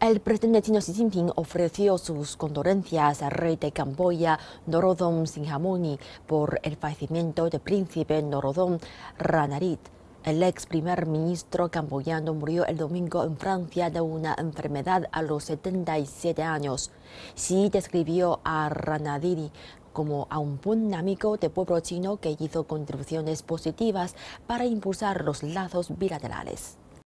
El presidente chino Xi Jinping ofreció sus condolencias al rey de Camboya, Norodom Sihamoni, por el fallecimiento del príncipe Norodom Ranarit. El ex primer ministro camboyano murió el domingo en Francia de una enfermedad a los 77 años. Xi describió a Ranadiri como a un buen amigo del pueblo chino que hizo contribuciones positivas para impulsar los lazos bilaterales.